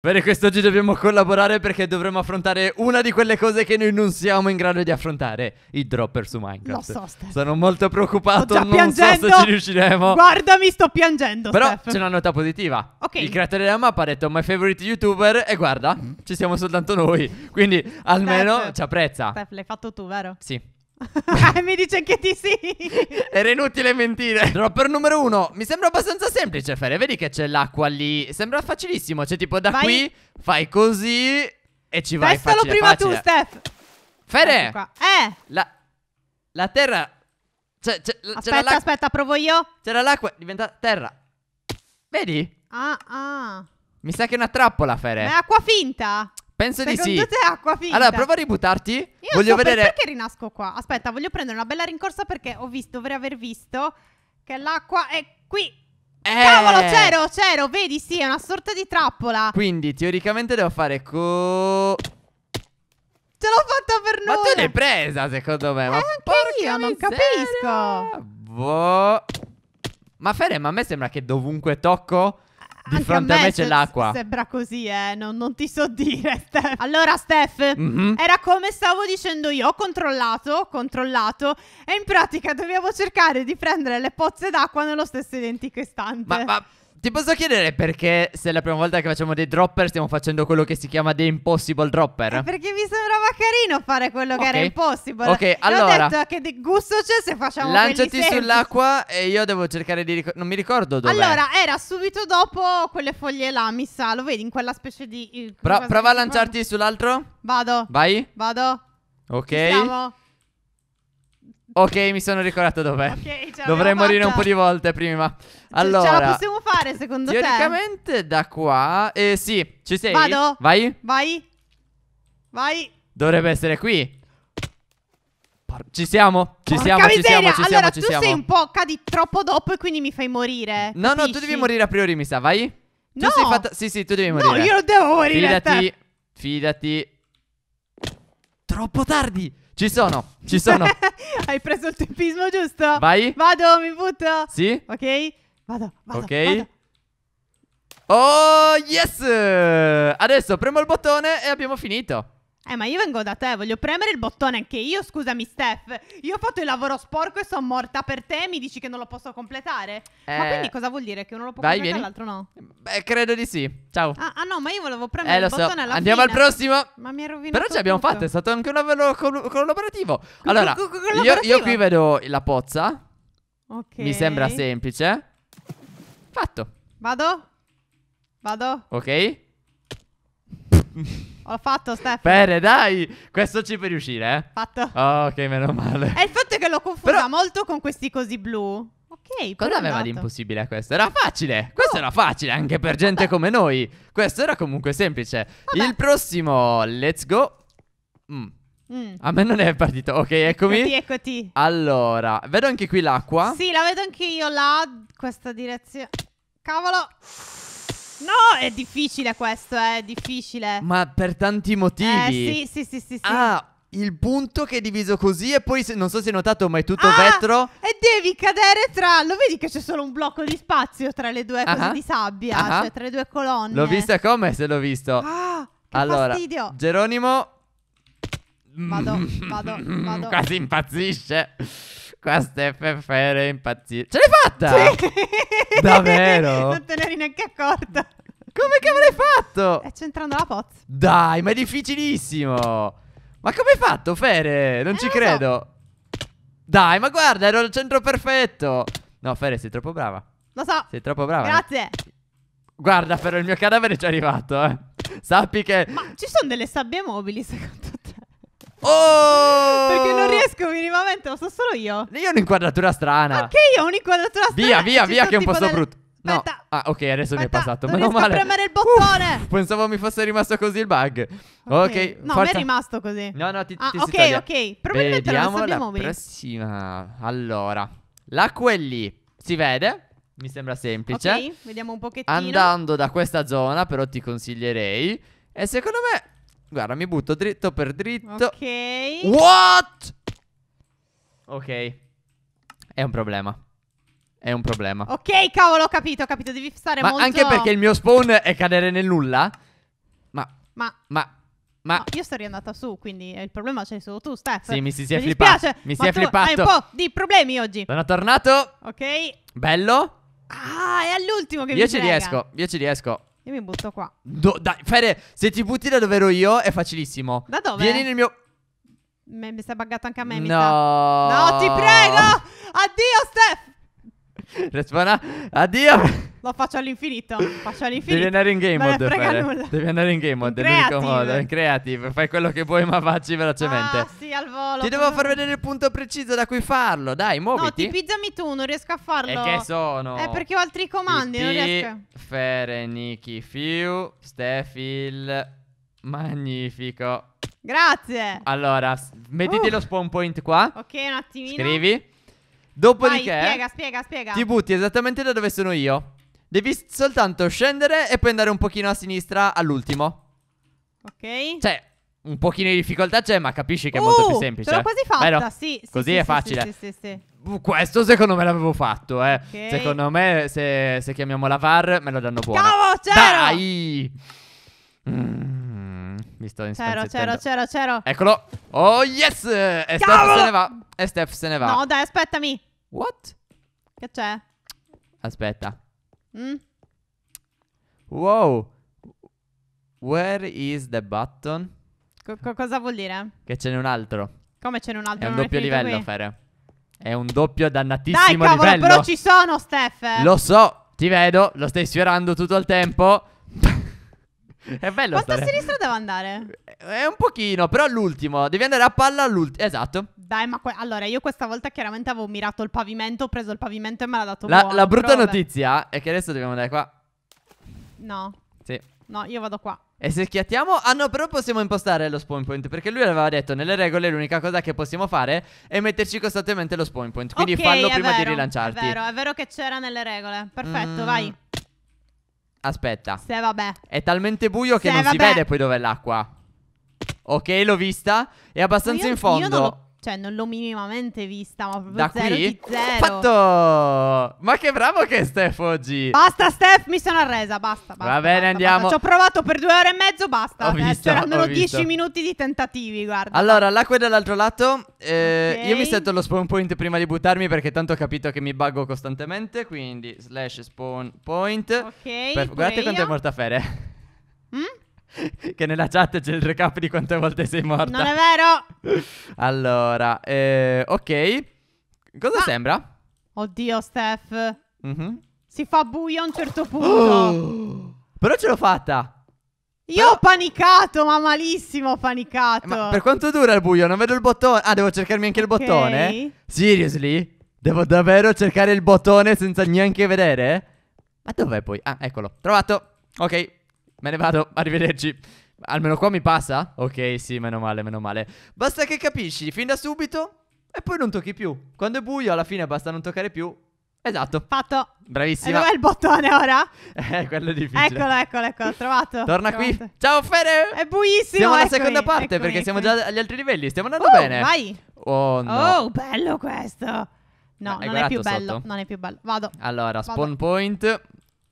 Bene, quest'oggi dobbiamo collaborare perché dovremo affrontare una di quelle cose che noi non siamo in grado di affrontare, i dropper su Minecraft. Lo so, Steph. Sono molto preoccupato, non piangendo. so se ci riusciremo. Guardami, sto piangendo, Però Steph. c'è una nota positiva. Ok. Il creatore della mappa ha detto my favorite youtuber e guarda, mm. ci siamo soltanto noi, quindi almeno Steph. ci apprezza. Steph, l'hai fatto tu, vero? Sì. mi dice che ti sì. Era inutile mentire. Dropper numero uno. Mi sembra abbastanza semplice fare. Vedi che c'è l'acqua lì. Sembra facilissimo. Cioè, tipo, da vai. qui fai così e ci vai. Testalo facile, prima facile. tu, Steph. Fere. Ecco eh. La, la terra. C'è, c'è, aspetta, aspetta, provo io. C'era l'acqua, diventa terra. Vedi? Ah, ah. Mi sa che è una trappola, Fere. è acqua finta. Penso Secondo di sì. Secondo te è acqua finta? Allora, prova a ributtarti. Io voglio so vedere. perché rinasco qua. Aspetta, voglio prendere una bella rincorsa perché ho visto, dovrei aver visto che l'acqua è qui. Eh. Cavolo, c'ero, c'ero. Vedi, sì, è una sorta di trappola. Quindi, teoricamente devo fare co Ce l'ho fatta per noi. Ma te l'hai presa, secondo me. Eh, ma anche io non capisco. Boh. Ma Fere, ma a me sembra che dovunque tocco di Anche fronte a me, c'è l'acqua. Sembra così, eh. Non, non ti so dire, Steph. Allora, Steph, mm-hmm. era come stavo dicendo io. Ho controllato, ho controllato. E in pratica dobbiamo cercare di prendere le pozze d'acqua nello stesso identico istante. Ma, ma ti posso chiedere perché se è la prima volta che facciamo dei dropper stiamo facendo quello che si chiama The Impossible Dropper? Eh, perché mi sembrava carino fare quello okay. che era impossible. Ok, allora. Ho detto che di gusto c'è se facciamo Lanciati sull'acqua e io devo cercare di ricordare. Non mi ricordo dove. Allora, era subito dopo quelle foglie là, mi sa. Lo vedi in quella specie di. Eh, Pro prova a lanciarti sull'altro. Vado. Vai. Vado. Ok. Ok, mi sono ricordato dov'è. Okay, Dovrei morire un po' di volte prima. Allora, ce, la possiamo fare secondo teoricamente te? Teoricamente da qua. Eh sì, ci sei? Vado. Vai. Vai. Vai. Dovrebbe essere qui. Ci siamo, ci Porca siamo, miseria. ci siamo, ci allora, siamo, ci siamo. tu sei un po', cadi troppo dopo e quindi mi fai morire. No, capisci? no, tu devi morire a priori, mi sa, vai. No. Tu sei fatta... Sì, sì, tu devi morire. No, io non devo morire. Fidati, fidati. Troppo tardi. Ci sono, ci sono. Hai preso il tempismo giusto? Vai. Vado, mi butto. Sì. Ok. Vado, vado. Ok. Vado. Oh, yes! Adesso premo il bottone e abbiamo finito. Eh, ma io vengo da te, voglio premere il bottone anche io, scusami Steph. Io ho fatto il lavoro sporco e sono morta per te mi dici che non lo posso completare? Eh, ma quindi cosa vuol dire? Che uno lo può vai, completare e l'altro no? Beh, credo di sì. Ciao. Ah, ah no, ma io volevo premere eh, il bottone alla Andiamo fine. al prossimo. Ma mi ha rovinato Però ci abbiamo tutto. fatto, è stato anche un lavoro collaborativo. Allora, io, io qui vedo la pozza. Ok. Mi sembra semplice. Fatto. Vado? Vado? Ok. Ho fatto, Stefano. Bene, dai. Questo ci puoi riuscire, eh? Fatto. ok, meno male. E il fatto è che l'ho confusa Però... molto con questi così blu. Ok, Cosa aveva di impossibile questo? Era facile! Questo oh. era facile anche per gente Vabbè. come noi. Questo era comunque semplice. Vabbè. Il prossimo, let's go. Mm. Mm. A me non è partito. Ok, eccomi. Eccoti, eccoti. Allora, vedo anche qui l'acqua. Sì, la vedo anche io là, questa direzione. Cavolo. No, è difficile questo, eh, è difficile. Ma per tanti motivi. Eh, sì, sì, sì, sì, sì. Ah, il punto che è diviso così e poi, non so se hai notato, ma è tutto ah, vetro. E devi cadere tra... Lo vedi che c'è solo un blocco di spazio tra le due cose di sabbia, ah cioè tra le due colonne. L'ho vista come se l'ho visto. Ah, allora, fastidio. Geronimo... Vado, vado, vado. Quasi impazzisce. Questa FFR è impazzita. Ce l'hai fatta? Sì. Davvero? non te ne eri neanche accorta. Come che avrei fatto? È eh, centrando la pozza. Dai, ma è difficilissimo. Ma come hai fatto, Fere? Non eh, ci credo. So. Dai, ma guarda, ero al centro perfetto. No, Fere, sei troppo brava. Lo so. Sei troppo brava. Grazie. Guarda, Fere, il mio cadavere è già arrivato, eh. Sappi che... Ma ci sono delle sabbie mobili, secondo te? Oh! Perché non riesco minimamente, lo so solo io. Io ho un'inquadratura strana. Anche io ho un'inquadratura strana. Via, via, via, che è un po' del... brutto. No. Ah, ok, adesso Aspetta. mi è passato. Non Meno male. premere il uh, bottone. Uh, pensavo mi fosse rimasto così il bug. Ok. okay. No, forza. mi è rimasto così. No, no, ti, ah, ti Ok, toglie. ok. Probabilmente Vediamo non la prossima. Allora, l'acqua è lì. Si vede? Mi sembra semplice. Ok, vediamo un pochettino. Andando da questa zona, però ti consiglierei. E secondo me Guarda, mi butto dritto per dritto. Ok. What? Ok. È un problema. È un problema. Ok, cavolo, ho capito, ho capito. Devi stare Ma molto... anche perché il mio spawn è cadere nel nulla. Ma... Ma... Ma... Ma... No, io sarei andata su, quindi il problema c'è solo tu, Steph. Sì, mi si, si è flippato. Mi si è flippato. Hai un po' di problemi oggi. Sono tornato. Ok. Bello. Ah, è all'ultimo che io mi ci riesco, io ci riesco. Io mi butto qua. Do- dai, Fede, se ti butti da dove ero io è facilissimo. Da dove? Vieni nel mio. Me- mi stai buggato anche a me, mi No. No, ti prego! Addio, Steph! Respona. Addio. Lo faccio all'infinito. Faccio all'infinito. Devi andare in game mode. Frega nulla. Devi andare in game mode. Creative. modo. In creative. Fai quello che vuoi, ma facci velocemente. Ah, sì, al volo. Ti devo far vedere il punto preciso da cui farlo. Dai, muoviti. No, tipizzami tu. Non riesco a farlo. E che sono? Eh, perché ho altri comandi. non riesco. Fere, Niki, Fiu, Stefil. Magnifico. Grazie. Allora, mettiti uh. lo spawn point qua. Ok, un attimino. Scrivi. Dopodiché, Vai, spiega, spiega, spiega. ti butti esattamente da dove sono io. Devi soltanto scendere e poi andare un pochino a sinistra all'ultimo. Ok. Cioè, un pochino di difficoltà c'è, ma capisci che è molto più uh, semplice. L'ho eh. quasi fatta, Vero? sì, sì Così sì, è sì, facile. Uh, questo secondo me l'avevo fatto, eh. Okay. Secondo me, se, se, chiamiamo la VAR, me lo danno buono. Cavo, c'ero! Dai! Mm, mi sto C'ero, c'ero, c'ero, c'ero. Eccolo. Oh, yes! E Cavolo! Steph se ne va. E Steph se ne va. No, dai, aspettami. What? Che c'è? Aspetta. Mm. Wow. Where is the button? Co- cosa vuol dire? Che ce n'è un altro. Come ce n'è un altro? È un doppio livello, qui? Fere. È un doppio dannatissimo Dai, cavolo, livello. però ci sono, Steph. Lo so, ti vedo, lo stai sfiorando tutto il tempo. È bello Quanto stare. a sinistra devo andare? È un pochino, però all'ultimo. Devi andare a palla all'ultimo. Esatto dai, ma que- allora io questa volta chiaramente avevo mirato il pavimento, ho preso il pavimento e me l'ha dato la, buono, la brutta però, notizia beh. è che adesso dobbiamo andare qua. No. Sì. No, io vado qua. E se schiattiamo? Ah no, però possiamo impostare lo spawn point Perché lui aveva detto nelle regole l'unica cosa che possiamo fare è metterci costantemente lo spawn point Quindi okay, fallo prima vero, di rilanciarti È vero, è vero che c'era nelle regole Perfetto, mm. vai Aspetta Se vabbè È talmente buio che se non vabbè. si vede poi dov'è l'acqua Ok, l'ho vista È abbastanza io, in fondo cioè, non l'ho minimamente vista, ma proprio da zero qui? Zero. Fatto! Ma che bravo che è Steph oggi! Basta, Steph, mi sono arresa, basta, basta Va bene, basta, andiamo. Basta. Ci ho provato per due ore e mezzo, basta. Ho visto, eh, visto, c'erano dieci minuti di tentativi, guarda. Allora, l'acqua è dall'altro lato. Eh, okay. Io mi setto lo spawn point prima di buttarmi perché tanto ho capito che mi buggo costantemente, quindi slash spawn point. Ok, per... Guardate quanto è mortafere. Mm? che nella chat c'è il recap di quante volte sei morta. Non è vero. allora, eh, ok. Cosa ah. sembra? Oddio, Steph. Mm-hmm. Si fa buio a un certo punto. Però ce l'ho fatta. Io Però... ho panicato, ma malissimo ho panicato. Ma per quanto dura il buio? Non vedo il bottone. Ah, devo cercarmi anche okay. il bottone? Seriously? Devo davvero cercare il bottone senza neanche vedere? Ma dov'è poi? Ah, eccolo. Trovato. Ok, Me ne vado, arrivederci. Almeno qua mi passa? Ok, sì, meno male, meno male. Basta che capisci, fin da subito, e poi non tocchi più. Quando è buio, alla fine basta non toccare più. Esatto. Fatto. Bravissima. E dov'è il bottone ora? eh, quello è difficile. Eccolo, eccolo, eccolo, trovato. Torna trovato. qui. Ciao Fede. È buissimo. Siamo alla eccomi, seconda parte eccomi, perché eccomi. siamo già agli altri livelli, stiamo andando oh, bene. vai. Oh no. Oh, bello questo. No, non è più bello, non è più bello. Vado. Allora, Vado. spawn point.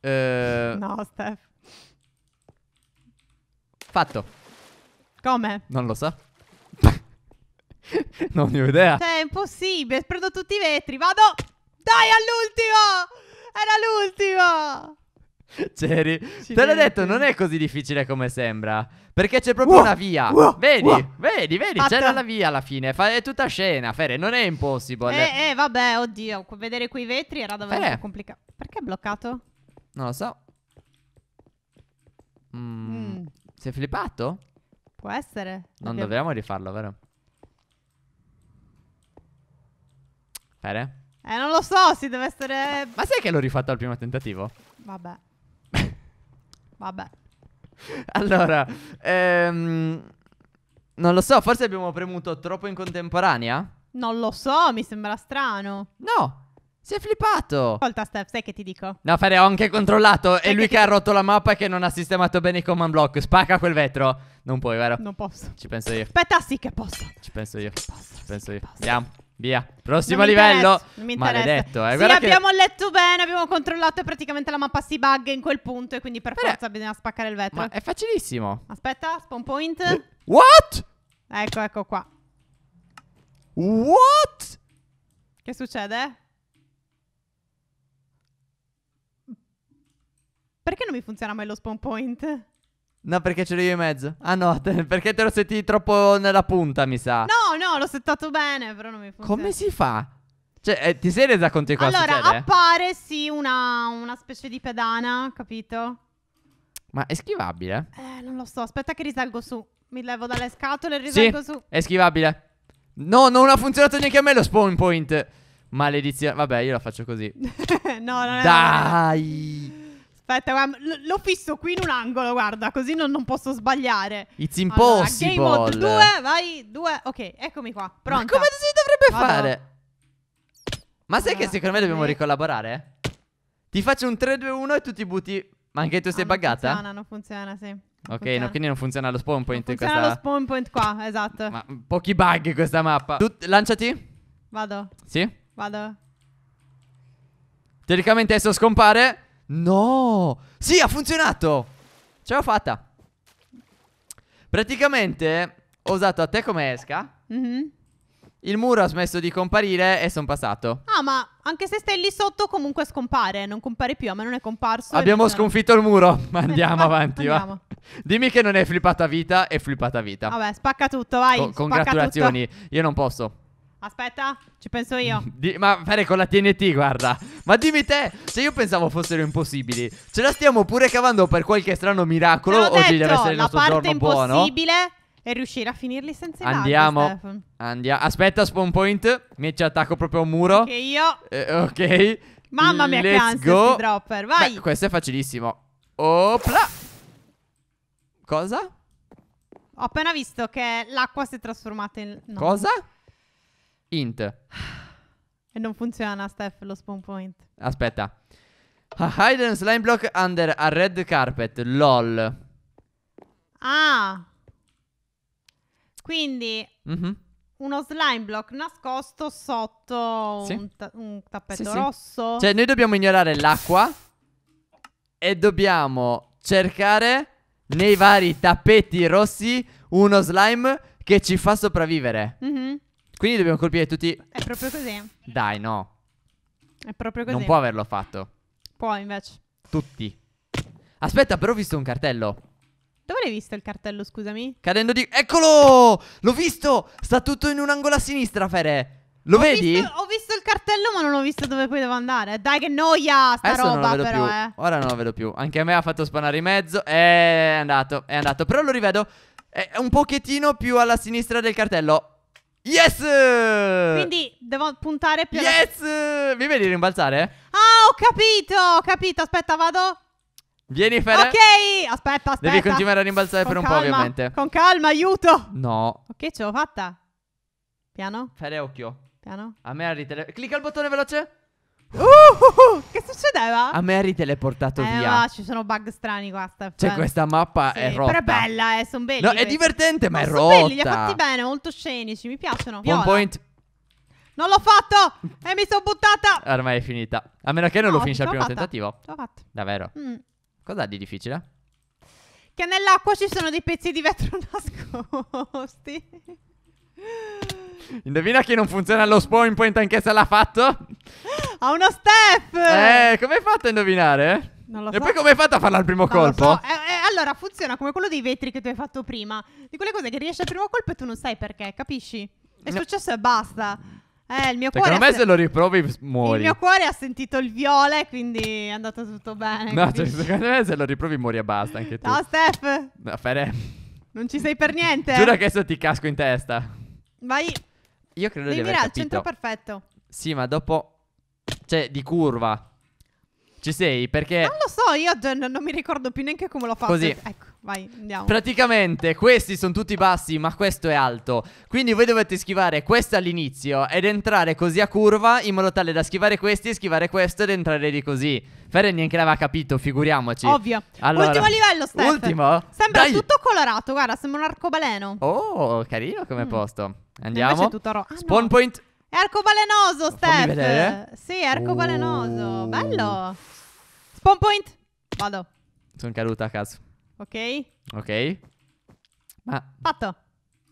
Eh... no, Steph. Fatto. Come? Non lo so. non ne ho idea. Cioè, è impossibile. Prendo tutti i vetri. Vado. Dai, all'ultimo. Era l'ultimo. Ceri, te l'ho detto, non è così difficile come sembra. Perché c'è proprio uh, una via. Uh, vedi, uh, vedi, vedi, c'era la via alla fine. Fa, è tutta scena, Fere, non è impossibile. Eh, eh, vabbè, oddio, vedere quei vetri era davvero complicato. Perché è bloccato? Non lo so. Mm. Mm. Si è flippato? Può essere. Non Abbiamo- dovevamo rifarlo, vero? Fere? Eh, non lo so, si deve essere... Ma sai che l'ho rifatto al primo tentativo? Vabbè. Vabbè. Allora, ehm, non lo so, forse abbiamo premuto troppo in contemporanea? Non lo so, mi sembra strano. No, si è flippato. Ascolta, Steph, sai che ti dico? No, Fede, ho anche controllato. Sai è lui che, ti... ha rotto la mappa e che non ha sistemato bene i command block. Spacca quel vetro. Non puoi, vero? Non posso. Ci penso io. Aspetta, sì che posso. Ci penso io. Posso, Ci penso io. Andiamo. Via. Prossimo non livello. Non mi interessa. Maledetto, eh. Sì, Guarda abbiamo letto bene, abbiamo controllato e praticamente la mappa si bugga in quel punto e quindi per Beh, forza bisogna spaccare il vetro. Ma è facilissimo. Aspetta, spawn point. What? Ecco, ecco qua. What? Che succede? Perché non mi funziona mai lo spawn point? No, perché ce l'ho io in mezzo. Ah no, te, perché te lo setti troppo nella punta, mi sa. No, no, l'ho settato bene, però non mi funziona. Come si fa? Cioè, eh, ti sei resa conto di cosa allora, succede? appare, sì, una, una specie di pedana, capito? Ma è schivabile? Eh, non lo so. Aspetta che risalgo su. Mi levo dalle scatole e risalgo sì, su. è schivabile. No, non ha funzionato neanche a me lo spawn point. Maledizione. Vabbè, io la faccio così. no, non è Dai! Aspetta, guarda, l- fisso qui in un angolo, guarda, così non, non posso sbagliare. It's impossible. Allora, game mode 2, vai, 2. Ok, eccomi qua. Pronto. Ma come si dovrebbe Vado. fare? Ma sai allora, che secondo me dobbiamo eh. ricollaborare? Ti faccio un 3-2-1 e tu ti butti. Ma anche tu sei ah, non buggata? No, non funziona, sì. ok, No, quindi non funziona lo spawn point. Non funziona questa... lo spawn point qua, esatto. Ma mm, pochi bug questa mappa. Tu lanciati. Vado. Sì? Vado. Teoricamente adesso scompare. No! Sì, ha funzionato! Ce l'ho fatta! Praticamente ho usato a te come esca. Mm -hmm. Il muro ha smesso di comparire e sono passato. Ah, ma anche se stai lì sotto, comunque scompare. Non compare più. A me non è comparso. Abbiamo sconfitto il muro. Ma andiamo eh, avanti, andiamo. va. Dimmi che non è flippata vita, è flippata vita. Vabbè, spacca tutto, vai. Co congratulazioni. Tutto. Io non posso. Aspetta, ci penso io. Di ma fare con la TNT, guarda. Ma dimmi te, se io pensavo fossero impossibili, ce la stiamo pure cavando per qualche strano miracolo. Detto, Oggi deve essere il nostro giorno buono. La impossibile è riuscire a finirli senza i Andiamo. Andiamo. Aspetta, spawn point. Mi ci attacco proprio a un muro. Ok, io. Eh, ok. Mamma mia, Let's che dropper. Vai. Beh, questo è facilissimo. Opla. Cosa? Ho appena visto che l'acqua si è trasformata in... No. Cosa? Int. E non funziona, Steph, lo spawn point. Aspetta. Hidden slime block under a red carpet. LOL. Ah. Quindi mm-hmm. uno slime block nascosto sotto sì. un, ta- un, tappeto sì, rosso. Cioè, noi dobbiamo ignorare l'acqua e dobbiamo cercare nei vari tappeti rossi uno slime che ci fa sopravvivere. Mm-hmm. Quindi dobbiamo colpire tutti. È proprio così. Dai, no. È proprio così. Non può averlo fatto. Può invece. Tutti. Aspetta, però ho visto un cartello. Dove l'hai visto il cartello, scusami? Cadendo di... Eccolo! L'ho visto! Sta tutto in un angolo a sinistra, Fere. Lo ho vedi? Visto, ho visto il cartello, ma non ho visto dove poi devo andare. Dai, che noia! Sta Adesso roba, però, più. eh. Ora non lo vedo più. Anche a me ha fatto spanare in mezzo. È andato, è andato. Però lo rivedo. È un pochettino più alla sinistra del cartello. Yes! Quindi devo puntare più. Yes! La... Mi vedi rimbalzare? Ah, ho capito, ho capito. Aspetta, vado. Vieni, Fede. Ok, aspetta, aspetta. Devi continuare a rimbalzare Con per calma. un po', ovviamente. Con calma, aiuto. No. Ok, ce l'ho fatta. Piano. Fede, occhio. Piano. A me arriva. Clicca il bottone veloce. Uh, che succedeva? A Mary teleportato eh, via. No, ci sono bug strani qua. Steph. Cioè, questa mappa sì, è rotta. Però è bella, eh, sono belli. No, questi. è divertente, ma, ma è rotta. Sono belli, li ha fatti bene, molto scenici, mi piacciono. Viola. One point. Non l'ho fatto! e mi sono buttata! Ormai è finita. A meno che non no, lo finisce al primo fatta. tentativo. L'ho fatto. Davvero? Mm. Cos'ha di difficile? Che nell'acqua ci sono dei pezzi di vetro nascosti. Indovina chi non funziona lo spawn point anche se l'ha fatto? Ha uno step! Eh, come hai fatto a indovinare? Non lo so. e poi come hai fatto a farla al primo non colpo? So. Eh, eh, allora, funziona come quello dei vetri che tu hai fatto prima. Di quelle cose che riesci al primo colpo e tu non sai perché, capisci? È successo e basta. Eh, il mio cioè, cuore. Secondo me se lo riprovi muori. Il mio cuore ha sentito il viola quindi è andato tutto bene. No, cioè, secondo me se lo riprovi muori e basta anche tu. No, Steph. No, Fere. Non ci sei per niente. Giuro che adesso ti casco in testa. Vai. Io credo Devi di aver capito. al centro perfetto. Sì, ma dopo cioè, di curva. Ci sei? Perché... Non lo so, io non, mi ricordo più neanche come l'ho fatto. Così. Ecco. Vai, andiamo. Praticamente questi sono tutti bassi, ma questo è alto. Quindi voi dovete schivare questo all'inizio ed entrare così a curva in modo tale da schivare questi, schivare questo ed entrare di così. Ferre neanche l'aveva capito, figuriamoci. Ovvio. Allora, ultimo livello, Steph. Ultimo? Sembra Dai. tutto colorato, guarda, sembra un arcobaleno. Oh, carino come mm. posto. Andiamo. Ah, Spawn ah, no. point. È arcobalenoso, Steph. Vedere. Sì, è arcobalenoso. Oh. Bello. Spawn point. Vado. Sono caduta a caso. Ok. Ok. Ma... Fatto.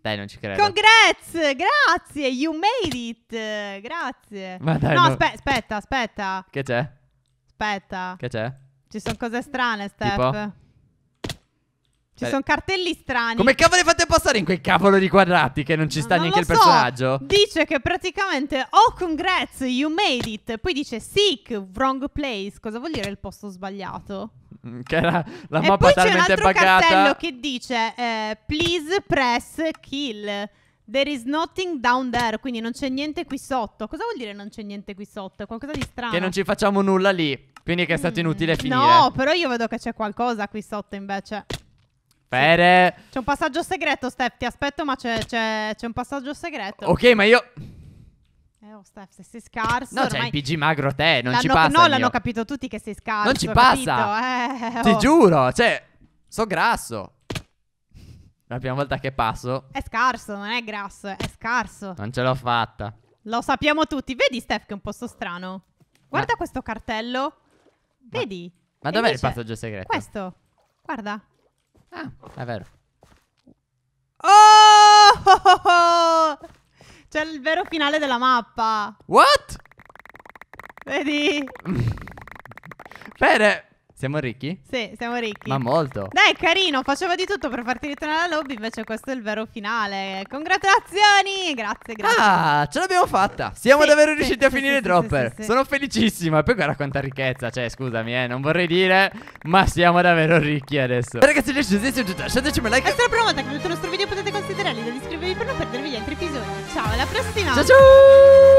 Dai, non ci credo. Congrats! Grazie, you made it! Grazie. Ma dai, no, non... aspe aspetta, aspetta. Che c'è? Aspetta. Che c'è? Ci sono cose strane, Steph. Tipo? Ci eh. sono cartelli strani. Come cavolo fate passare in quei cavolo di quadrati che non ci sta no, neanche il personaggio? so. personaggio? Dice che praticamente, oh congrats, you made it. Poi dice sick, wrong place. Cosa vuol dire il posto sbagliato? Mm, che era la e mappa talmente pagata. c'è un altro che dice, eh, please press kill. There is nothing down there, quindi non c'è niente qui sotto. Cosa vuol dire non c'è niente qui sotto? qualcosa di strano. Che non ci facciamo nulla lì. Quindi che è stato mm. inutile finire. No, però io vedo che c'è qualcosa qui sotto invece. Pere. C'è un passaggio segreto, Steph. Ti aspetto, ma c'è, c'è, c'è un passaggio segreto. Ok, ma io. Eh, oh, Steph, se sei scarso. No, ormai... c'è il PG magro te. Non ci passa. No, l'hanno capito tutti che sei scarso. Non ci passa. Eh, oh. Ti giuro, cioè, so grasso. La prima volta che passo. È scarso, non è grasso, è scarso. Non ce l'ho fatta. Lo sappiamo tutti. Vedi, Steph, che è un posto strano. Guarda ma... questo cartello. Vedi. Ma, ma dov'è il passaggio segreto? Questo. Guarda. Ah, è vero. Oh! C'è il vero finale della mappa. What? Vedi? Bene, siamo ricchi? Sì, siamo ricchi. Ma molto. Dai, carino, faceva di tutto per farti ritornare alla lobby, invece questo è il vero finale. Congratulazioni! Grazie, grazie. Ah, ce l'abbiamo fatta. Siamo sì, davvero sì, riusciti sì, a finire Dropper. Sono felicissima. E poi guarda quanta ricchezza, cioè, scusami, eh, non vorrei dire, ma siamo davvero ricchi adesso. Ragazzi, se lasciateci un like. E sono volta che il nostro video potete considerarli di iscrivervi per non perdervi gli altri episodi. Ciao, alla prossima. Ciao ciao!